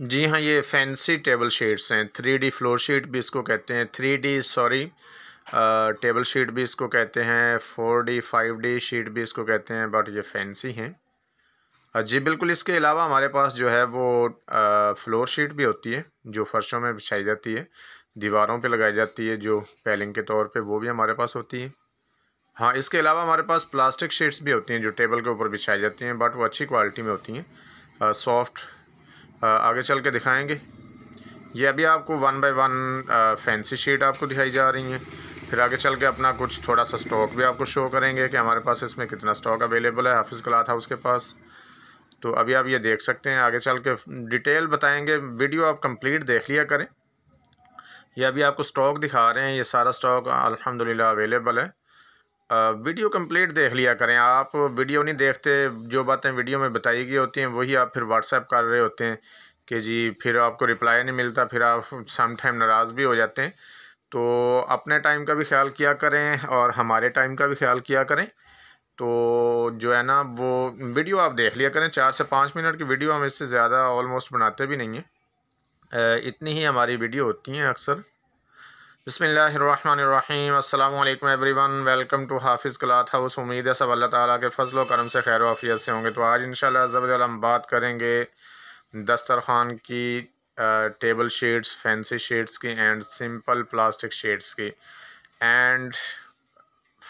जी हाँ ये fancy table sheets हैं थ्री डी फ्लोर शीट भी इसको कहते हैं three D sorry table sheet भी इसको कहते हैं four D five D sheet भी इसको कहते हैं बट ये फैंसी हैं जी बिल्कुल इसके अलावा हमारे पास जो है वो आ, फ्लोर शीट भी होती है जो फर्शों में बिछाई जाती है दीवारों पे लगाई जाती है जो पैलिंग के तौर पे वो भी हमारे पास होती है हाँ इसके अलावा हमारे पास प्लास्टिक शीट्स भी होती हैं जो टेबल के ऊपर बिछाई जाती हैं बट वो अच्छी क्वालिटी में होती हैं सॉफ्ट आगे चल के दिखाएँगे ये अभी आपको one by one fancy sheet आपको दिखाई जा रही हैं फिर आगे चल के अपना कुछ थोड़ा सा स्टॉक भी आपको शो करेंगे कि हमारे पास इसमें कितना स्टॉक अवेलेबल है हाफिज़ क्लाथ हाउस के पास तो अभी आप ये देख सकते हैं आगे चल के डिटेल बताएंगे वीडियो आप कंप्लीट देख लिया करें ये अभी आपको स्टॉक दिखा रहे हैं ये सारा स्टॉक अलहमदिल्ला अवेलेबल है वीडियो कंप्लीट देख लिया करें आप वीडियो नहीं देखते जो बातें वीडियो में बताई गई होती हैं वही आप फिर व्हाट्सएप कर रहे होते हैं कि जी फिर आपको रिप्लाई नहीं मिलता फिर आप सम टाइम नाराज़ भी हो जाते हैं तो अपने टाइम का भी ख्याल किया करें और हमारे टाइम का भी ख्याल किया करें तो जो है ना वो वीडियो आप देख लिया करें चार से पाँच मिनट की वीडियो हम इससे ज़्यादा ऑलमोस्ट बनाते भी नहीं हैं इतनी ही हमारी वीडियो होती हैं अक्सर बसमीम् अल्लाम एवरीवन वेलकम टू हाफिज़ कलात हाउस उम्मीद है सब अल्लाह ताला के फजल करम से खैर वाफियत से होंगे तो आज इन शबल हम बात करेंगे दस्तरखान की टेबल शीट्स फैंसी शीट्स की एंड सिंपल प्लास्टिक शीट्स की एंड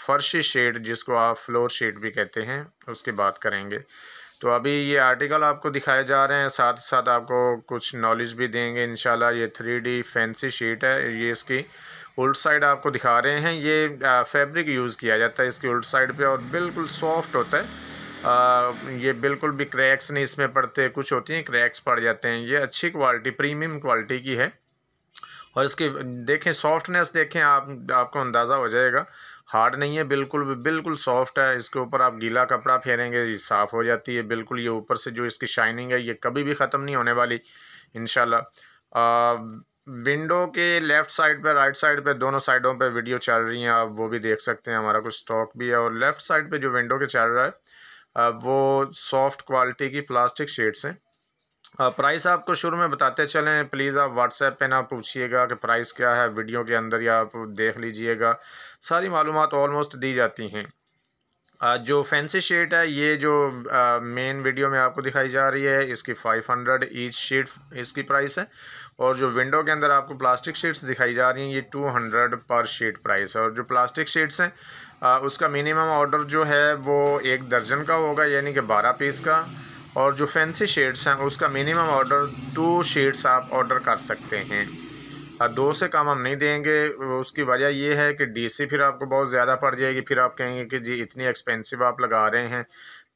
फर्शी शीट जिसको आप फ्लोर शीट भी कहते हैं उसकी बात करेंगे तो अभी ये आर्टिकल आपको दिखाए जा रहे हैं साथ साथ आपको कुछ नॉलेज भी देंगे इन ये थ्री डी फैंसी शीट है ये इसकी उल्ट साइड आपको दिखा रहे हैं ये फैब्रिक यूज़ किया जाता है इसकी उल्ट साइड पे और बिल्कुल सॉफ्ट होता है आ, ये बिल्कुल भी क्रैक्स नहीं इसमें पड़ते कुछ होती हैं क्रैक्स पड़ जाते हैं ये अच्छी क्वालिटी प्रीमियम क्वालिटी की है और इसकी देखें सॉफ्टनेस देखें आप आपको अंदाज़ा हो जाएगा हार्ड नहीं है बिल्कुल भी बिल्कुल सॉफ्ट है इसके ऊपर आप गीला कपड़ा फेरेंगे ये साफ़ हो जाती है बिल्कुल ये ऊपर से जो इसकी शाइनिंग है ये कभी भी ख़त्म नहीं होने वाली इन विंडो के लेफ़्ट साइड पर राइट साइड पर दोनों साइडों पर वीडियो चल रही हैं आप वो भी देख सकते हैं हमारा कुछ स्टॉक भी है और लेफ़्ट साइड पर जो विंडो के चल रहा है वो सॉफ्ट क्वालिटी की प्लास्टिक शेड्स हैं प्राइस आपको शुरू में बताते चलें प्लीज़ आप व्हाट्सएप पे ना पूछिएगा कि प्राइस क्या है वीडियो के अंदर या आप देख लीजिएगा सारी मालूम ऑलमोस्ट दी जाती हैं जो फैंसी शीट है ये जो मेन वीडियो में आपको दिखाई जा रही है इसकी 500 हंड्रेड ईच शीट इसकी प्राइस है और जो विंडो के अंदर आपको प्लास्टिक शीट्स दिखाई जा रही हैं ये 200 पर शीट प्राइस है और जो प्लास्टिक शीट्स हैं उसका मिनिमम ऑर्डर जो है वो एक दर्जन का होगा यानी कि 12 पीस का और जो फैंसी शेड्स हैं उसका मिनिमम ऑर्डर दो शेड्स आप ऑर्डर कर सकते हैं और दो से कम हम नहीं देंगे उसकी वजह यह है कि डीसी फिर आपको बहुत ज़्यादा पड़ जाएगी फिर आप कहेंगे कि जी इतनी एक्सपेंसिव आप लगा रहे हैं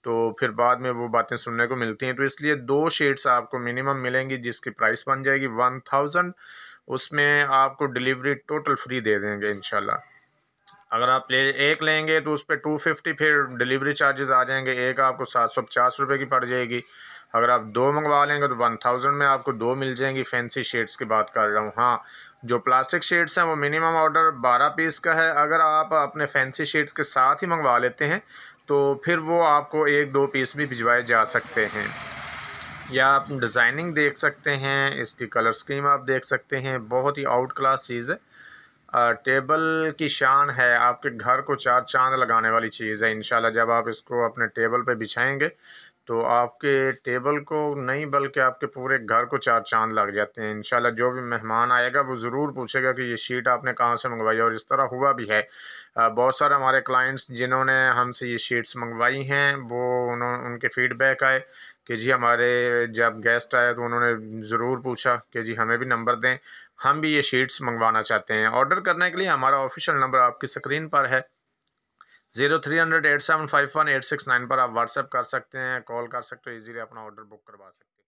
तो फिर बाद में वो बातें सुनने को मिलती हैं तो इसलिए दो शेड्स आपको मिनिमम मिलेंगी जिसकी प्राइस बन जाएगी वन थाउजेंड उसमें आपको डिलीवरी टोटल फ्री दे देंगे इंशाल्लाह अगर आप ले एक लेंगे तो उस पर टू फिफ्टी फिर डिलीवरी चार्जेस आ जाएंगे एक आपको सात सौ पचास रुपये की पड़ जाएगी अगर आप दो मंगवा लेंगे तो वन थाउजेंड में आपको दो मिल जाएंगी फैंसी शेड्स की बात कर रहा हूँ हाँ जो प्लास्टिक शेड्स हैं वो मिनिमम ऑर्डर बारह पीस का है अगर आप अपने फैंसी शेड्स के साथ ही मंगवा लेते हैं तो फिर वो आपको एक दो पीस भी भिजवाए जा सकते हैं या आप डिज़ाइनिंग देख सकते हैं इसकी कलर स्कीम आप देख सकते हैं बहुत ही आउट क्लास चीज़ है टेबल की शान है आपके घर को चार चांद लगाने वाली चीज़ है इन जब आप इसको अपने टेबल पे बिछाएंगे तो आपके टेबल को नहीं बल्कि आपके पूरे घर को चार चांद लग जाते हैं इनशाला जो भी मेहमान आएगा वो ज़रूर पूछेगा कि ये शीट आपने कहाँ से मंगवाई और इस तरह हुआ भी है बहुत सारे हमारे क्लाइंट्स जिन्होंने हमसे ये शीट्स मंगवाई हैं वो उन्होंने उनके फीडबैक आए कि जी हमारे जब गेस्ट आए तो उन्होंने ज़रूर पूछा कि जी हमें भी नंबर दें हम भी ये शीट्स मंगवाना चाहते हैं ऑर्डर करने के लिए हमारा ऑफिशियल नंबर आपकी स्क्रीन पर है zero three hundred eight seven five one eight six nine पर आप व्हाट्सएप कर सकते हैं कॉल कर सकते हो इजीली अपना ऑर्डर बुक करवा सकते हैं